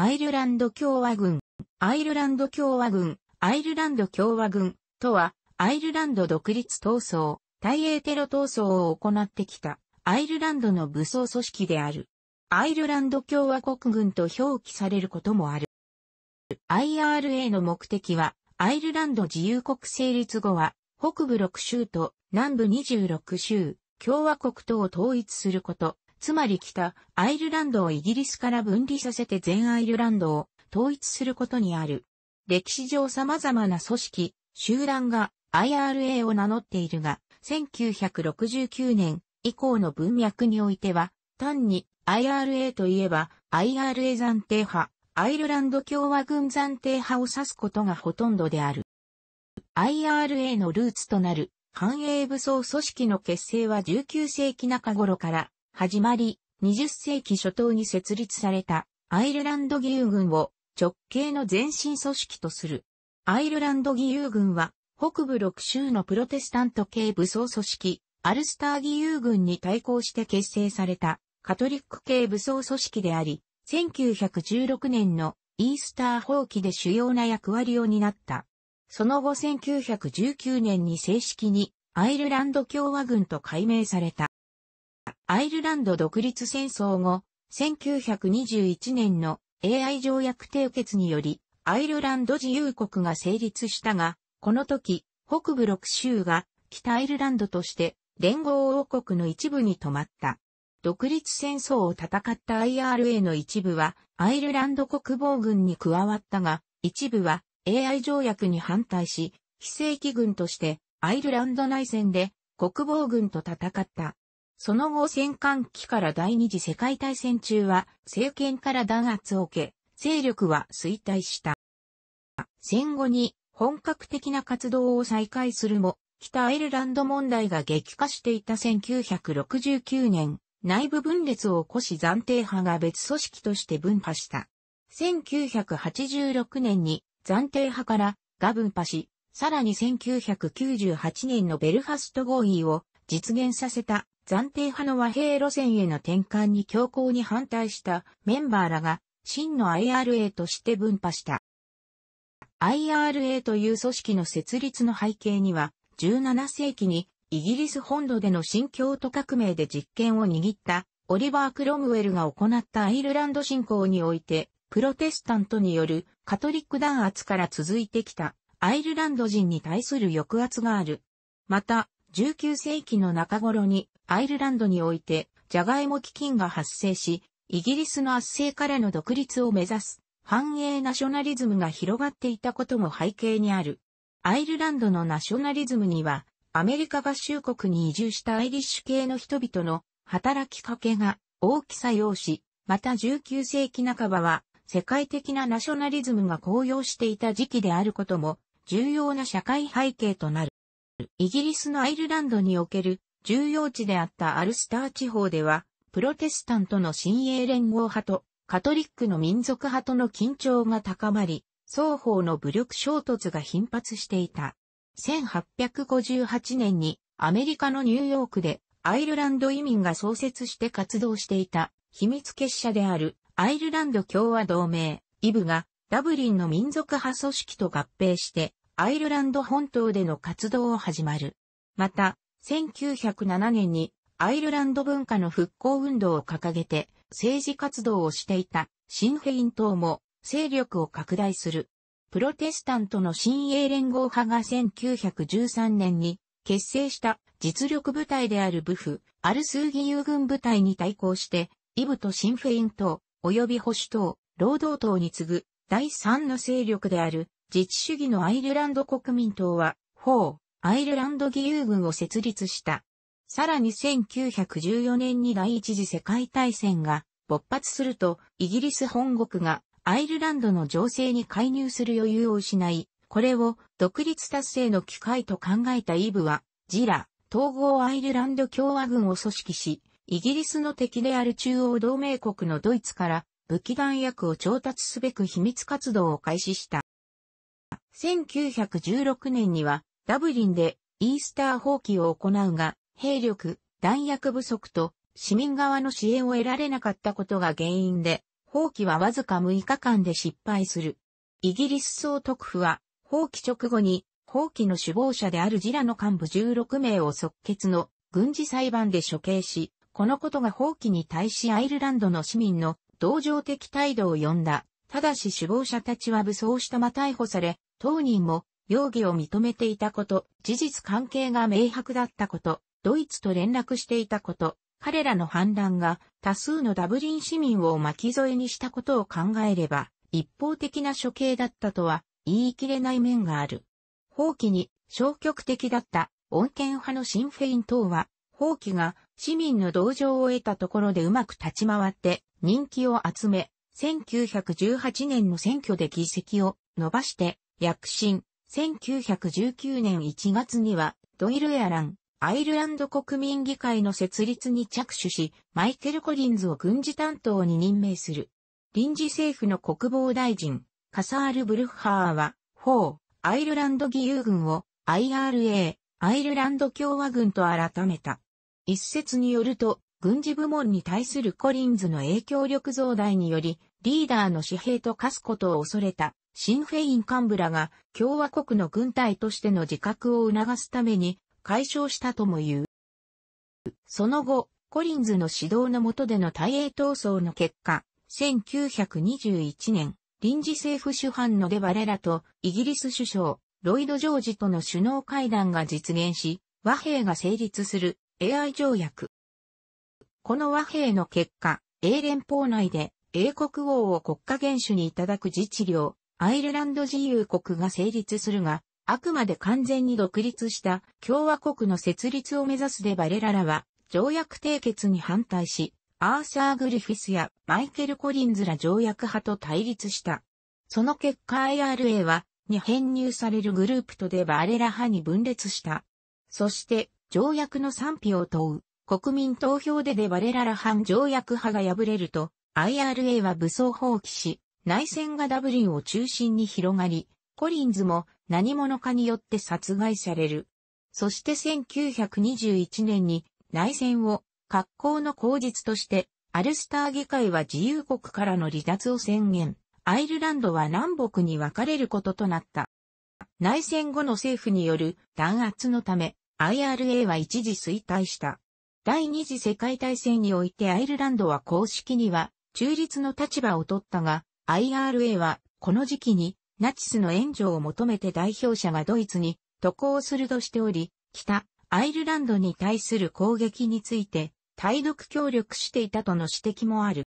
アイルランド共和軍、アイルランド共和軍、アイルランド共和軍とは、アイルランド独立闘争、大英テロ闘争を行ってきた、アイルランドの武装組織である。アイルランド共和国軍と表記されることもある。IRA の目的は、アイルランド自由国成立後は、北部6州と南部26州、共和国とを統一すること、つまり北アイルランドをイギリスから分離させて全アイルランドを統一することにある。歴史上様々な組織、集団が IRA を名乗っているが、1969年以降の文脈においては、単に IRA といえば IRA 暫定派、アイルランド共和軍暫定派を指すことがほとんどである。IRA のルーツとなる繁栄武装組織の結成は19世紀中頃から始まり、20世紀初頭に設立されたアイルランド義勇軍を直系の前身組織とする。アイルランド義勇軍は北部6州のプロテスタント系武装組織、アルスター義勇軍に対抗して結成されたカトリック系武装組織であり、1916年のイースター放棄で主要な役割を担った。その後1919年に正式にアイルランド共和軍と改名された。アイルランド独立戦争後、1921年の AI 条約締結により、アイルランド自由国が成立したが、この時、北部6州が北アイルランドとして連合王国の一部に止まった。独立戦争を戦った IRA の一部はアイルランド国防軍に加わったが、一部は AI 条約に反対し、非正規軍としてアイルランド内戦で国防軍と戦った。その後戦艦期から第二次世界大戦中は政権から弾圧を受け、勢力は衰退した。戦後に本格的な活動を再開するも、北アイルランド問題が激化していた1969年、内部分裂を起こし暫定派が別組織として分派した。1986年に暫定派からが分派し、さらに1998年のベルファスト合意を実現させた暫定派の和平路線への転換に強硬に反対したメンバーらが真の IRA として分派した。IRA という組織の設立の背景には、17世紀にイギリス本土での新教徒革命で実権を握ったオリバー・クロムウェルが行ったアイルランド侵攻において、プロテスタントによるカトリック弾圧から続いてきたアイルランド人に対する抑圧がある。また、19世紀の中頃にアイルランドにおいて、ジャガイモ基金が発生し、イギリスの圧政からの独立を目指す、繁栄ナショナリズムが広がっていたことも背景にある。アイルランドのナショナリズムには、アメリカ合衆国に移住したアイリッシュ系の人々の働きかけが大きさ要し、また19世紀半ばは世界的なナショナリズムが高揚していた時期であることも重要な社会背景となる。イギリスのアイルランドにおける重要地であったアルスター地方では、プロテスタントの新英連合派とカトリックの民族派との緊張が高まり、双方の武力衝突が頻発していた。1858年にアメリカのニューヨークでアイルランド移民が創設して活動していた秘密結社であるアイルランド共和同盟、イブがダブリンの民族派組織と合併してアイルランド本島での活動を始まる。また、1907年にアイルランド文化の復興運動を掲げて政治活動をしていたシンフェイン党も勢力を拡大する。プロテスタントの新英連合派が1913年に結成した実力部隊である部府、アルスーギ友軍部隊に対抗して、イブとシンフェイン党、及び保守党、労働党に次ぐ第3の勢力である自治主義のアイルランド国民党は、法、アイルランド義勇軍を設立した。さらに1914年に第一次世界大戦が勃発すると、イギリス本国がアイルランドの情勢に介入する余裕を失い、これを独立達成の機会と考えたイブは、ジラ、統合アイルランド共和軍を組織し、イギリスの敵である中央同盟国のドイツから武器弾薬を調達すべく秘密活動を開始した。1916年にはダブリンでイースター放棄を行うが、兵力、弾薬不足と市民側の支援を得られなかったことが原因で、放棄はわずか6日間で失敗する。イギリス総督府は、放棄直後に、放棄の首謀者であるジラの幹部16名を即決の軍事裁判で処刑し、このことが放棄に対しアイルランドの市民の同情的態度を呼んだ。ただし首謀者たちは武装したま逮捕され、当人も容疑を認めていたこと、事実関係が明白だったこと、ドイツと連絡していたこと、彼らの反乱が多数のダブリン市民を巻き添えにしたことを考えれば、一方的な処刑だったとは言い切れない面がある。放棄に消極的だった穏健派のシンフェイン等は、放棄が市民の同情を得たところでうまく立ち回って人気を集め、1918年の選挙で議席を伸ばして躍進、1919年1月には、ドイル・エアラン、アイルランド国民議会の設立に着手し、マイケル・コリンズを軍事担当に任命する。臨時政府の国防大臣、カサール・ブルッハーは、4、アイルランド義勇軍を IRA、アイルランド共和軍と改めた。一説によると、軍事部門に対するコリンズの影響力増大により、リーダーの私兵と化すことを恐れたシンフェイン幹部らが共和国の軍隊としての自覚を促すために解消したとも言う。その後、コリンズの指導の下での大英闘争の結果、1921年、臨時政府主犯のデバレラとイギリス首相、ロイド・ジョージとの首脳会談が実現し、和平が成立する AI 条約。この和平の結果、英連邦内で英国王を国家元首にいただく自治領、アイルランド自由国が成立するが、あくまで完全に独立した共和国の設立を目指すデバレララは、条約締結に反対し、アーサー・グリフィスやマイケル・コリンズら条約派と対立した。その結果 IRA は、に編入されるグループとデバレラ派に分裂した。そして、条約の賛否を問う、国民投票でデバレララ反条約派が敗れると、IRA は武装放棄し、内戦がダブリンを中心に広がり、コリンズも何者かによって殺害される。そして1921年に内戦を格好の口実として、アルスター議会は自由国からの離脱を宣言。アイルランドは南北に分かれることとなった。内戦後の政府による弾圧のため、IRA は一時衰退した。第二次世界大戦においてアイルランドは公式には中立の立場を取ったが、IRA は、この時期に、ナチスの援助を求めて代表者がドイツに渡航するとしており、北、アイルランドに対する攻撃について、対独協力していたとの指摘もある。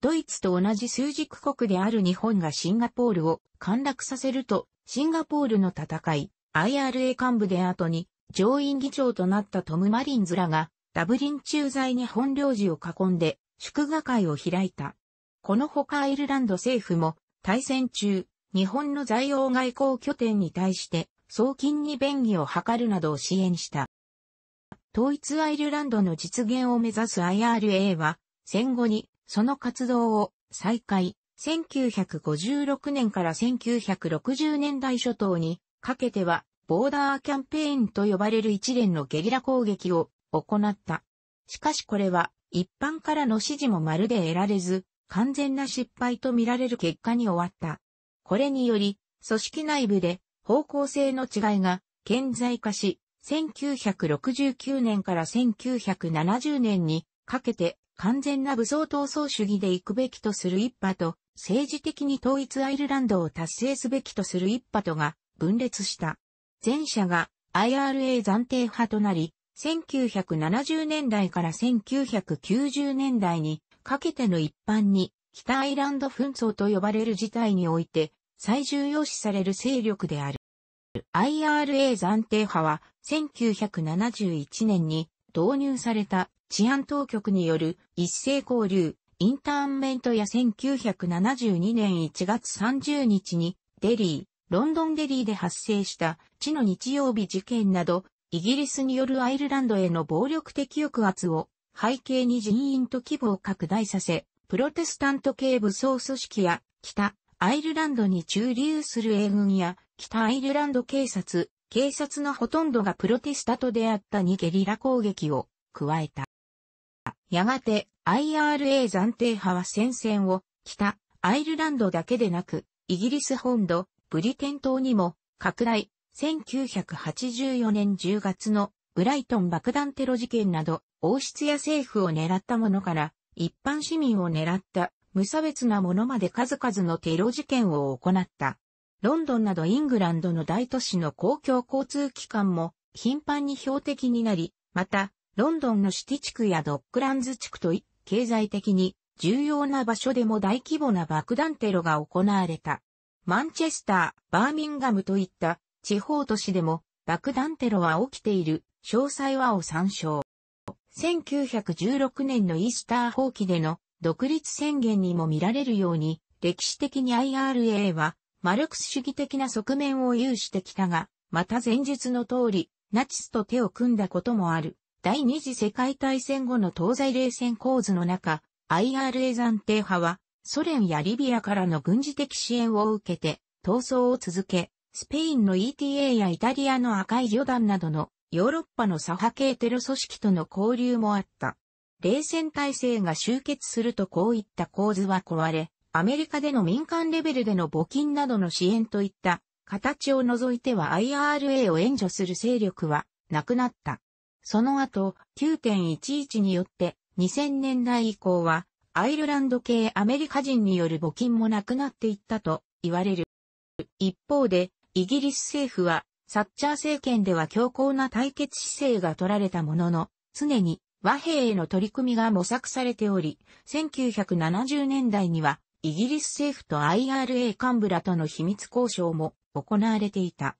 ドイツと同じ枢軸国である日本がシンガポールを陥落させると、シンガポールの戦い、IRA 幹部で後に、上院議長となったトム・マリンズらが、ダブリン駐在に本領事を囲んで、祝賀会を開いた。このほかアイルランド政府も、対戦中、日本の在欧外交拠点に対して、送金に便宜を図るなどを支援した。統一アイルランドの実現を目指す IRA は、戦後にその活動を再開、1956年から1960年代初頭にかけては、ボーダーキャンペーンと呼ばれる一連のゲリラ攻撃を行った。しかしこれは一般からの支持もまるで得られず、完全な失敗とみられる結果に終わった。これにより、組織内部で方向性の違いが顕在化し、1969年から1970年にかけて完全な武装闘争主義で行くべきとする一派と、政治的に統一アイルランドを達成すべきとする一派とが分裂した。前者が IRA 暫定派となり、1970年代から1990年代にかけての一般に、北アイランド紛争と呼ばれる事態において、最重要視される勢力である。IRA 暫定派は、1971年に導入された治安当局による一斉交流、インターンメントや1972年1月30日にデリー、ロンドンデリーで発生した地の日曜日事件など、イギリスによるアイルランドへの暴力的抑圧を背景に人員と規模を拡大させ、プロテスタント系武装組織や北アイルランドに駐留する英軍や北アイルランド警察、警察のほとんどがプロテスタと出会ったにゲリラ攻撃を加えた。やがて IRA 暫定派は戦線を北アイルランドだけでなくイギリス本土、ブリテン島にも拡大1984年10月のブライトン爆弾テロ事件など王室や政府を狙ったものから、一般市民を狙った無差別なものまで数々のテロ事件を行った。ロンドンなどイングランドの大都市の公共交通機関も頻繁に標的になり、また、ロンドンのシティ地区やドックランズ地区と経済的に重要な場所でも大規模な爆弾テロが行われた。マンチェスター、バーミンガムといった地方都市でも爆弾テロは起きている詳細はを参照。1916年のイースター放棄での独立宣言にも見られるように、歴史的に IRA はマルクス主義的な側面を有してきたが、また前述の通り、ナチスと手を組んだこともある。第二次世界大戦後の東西冷戦構図の中、IRA 暫定派は、ソ連やリビアからの軍事的支援を受けて、闘争を続け、スペインの ETA やイタリアの赤い旅団などのヨーロッパの左派系テロ組織との交流もあった。冷戦体制が終結するとこういった構図は壊れ、アメリカでの民間レベルでの募金などの支援といった形を除いては IRA を援助する勢力はなくなった。その後、9.11によって2000年代以降はアイルランド系アメリカ人による募金もなくなっていったと言われる。一方で、イギリス政府はサッチャー政権では強硬な対決姿勢が取られたものの、常に和平への取り組みが模索されており、1970年代にはイギリス政府と IRA 幹部らとの秘密交渉も行われていた。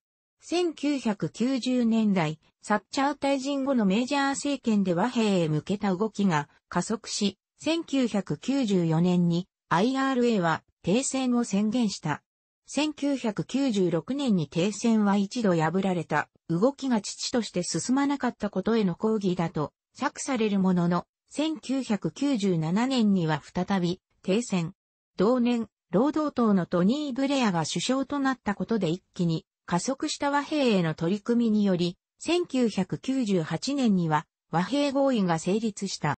1990年代、サッチャー退陣後のメジャー政権で和平へ向けた動きが加速し、1994年に IRA は停戦を宣言した。1996年に停戦は一度破られた、動きが父として進まなかったことへの抗議だと、釈されるものの、1997年には再び、停戦。同年、労働党のトニー・ブレアが首相となったことで一気に、加速した和平への取り組みにより、1998年には和平合意が成立した。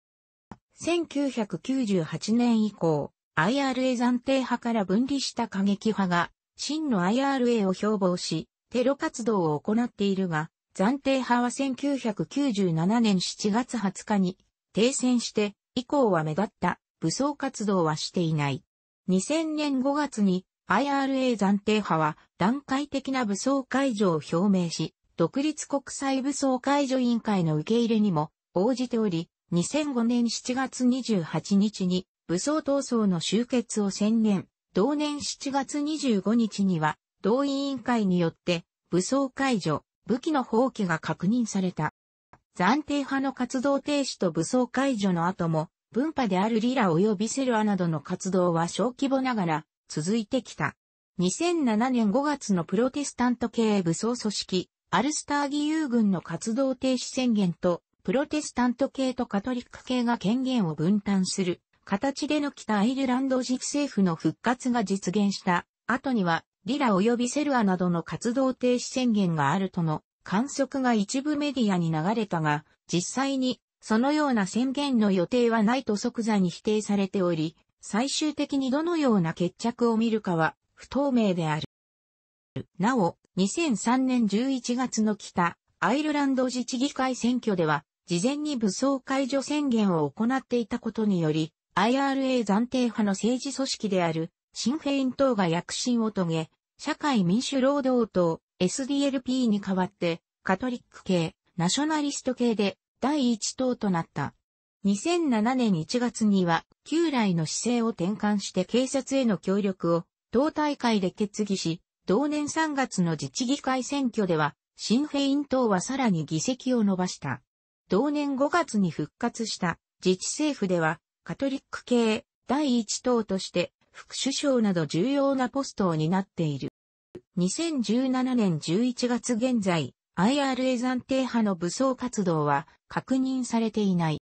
1998年以降、IRA 暫定派から分離した過激派が真の IRA を標榜し、テロ活動を行っているが、暫定派は1997年7月20日に停戦して以降は目立った武装活動はしていない。2000年5月に IRA 暫定派は段階的な武装解除を表明し、独立国際武装解除委員会の受け入れにも応じており、2005年7月28日に武装闘争の終結を宣言。同年7月25日には、同委員会によって、武装解除、武器の放棄が確認された。暫定派の活動停止と武装解除の後も、分派であるリラ及びセルアなどの活動は小規模ながら続いてきた。2007年5月のプロテスタント系武装組織、アルスター義勇軍の活動停止宣言と、プロテスタント系とカトリック系が権限を分担する形での北アイルランド自治政府の復活が実現した後には、リラ及びセルアなどの活動停止宣言があるとの観測が一部メディアに流れたが、実際にそのような宣言の予定はないと即座に否定されており、最終的にどのような決着を見るかは不透明である。なお、2003年11月の北アイルランド自治議会選挙では、事前に武装解除宣言を行っていたことにより、IRA 暫定派の政治組織である、シンフェイン党が躍進を遂げ、社会民主労働党、SDLP に代わって、カトリック系、ナショナリスト系で、第一党となった。2007年1月には、旧来の姿勢を転換して警察への協力を、党大会で決議し、同年3月の自治議会選挙では、シンフェイン党はさらに議席を伸ばした。同年5月に復活した自治政府では、カトリック系第一党として副首相など重要なポストを担っている。2017年11月現在、IRA 暫定派の武装活動は確認されていない。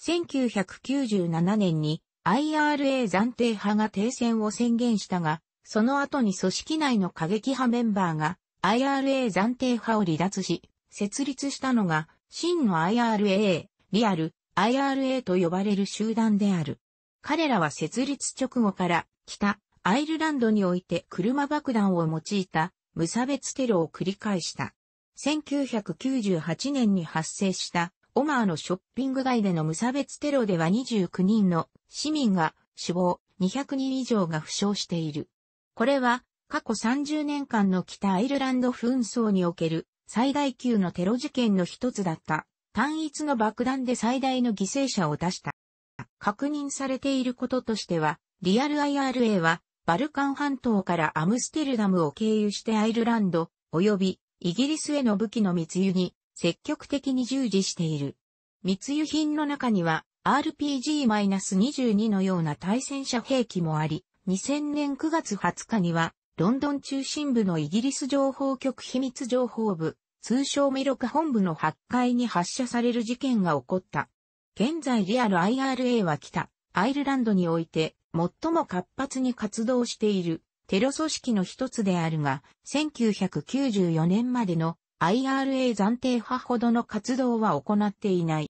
1997年に IRA 暫定派が停戦を宣言したが、その後に組織内の過激派メンバーが IRA 暫定派を離脱し、設立したのが真の IRA、リアル、IRA と呼ばれる集団である。彼らは設立直後から北アイルランドにおいて車爆弾を用いた無差別テロを繰り返した。1998年に発生したオマーのショッピング街での無差別テロでは29人の市民が死亡、200人以上が負傷している。これは過去30年間の北アイルランド紛争における最大級のテロ事件の一つだった。単一の爆弾で最大の犠牲者を出した。確認されていることとしては、リアル IRA は、バルカン半島からアムステルダムを経由してアイルランド、及びイギリスへの武器の密輸に積極的に従事している。密輸品の中には RPG-22 のような対戦車兵器もあり、2000年9月20日にはロンドン中心部のイギリス情報局秘密情報部通称ミロク本部の8階に発射される事件が起こった。現在リアル IRA は北、アイルランドにおいて、最も活発に活動しているテロ組織の一つであるが、1994年までの IRA 暫定派ほどの活動は行っていない。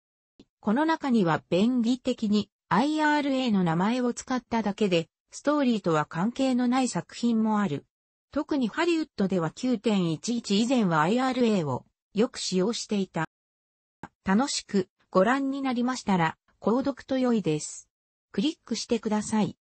この中には便宜的に IRA の名前を使っただけで、ストーリーとは関係のない作品もある。特にハリウッドでは9.11以前は IRA をよく使用していた。楽しくご覧になりましたら、購読と良いです。クリックしてください。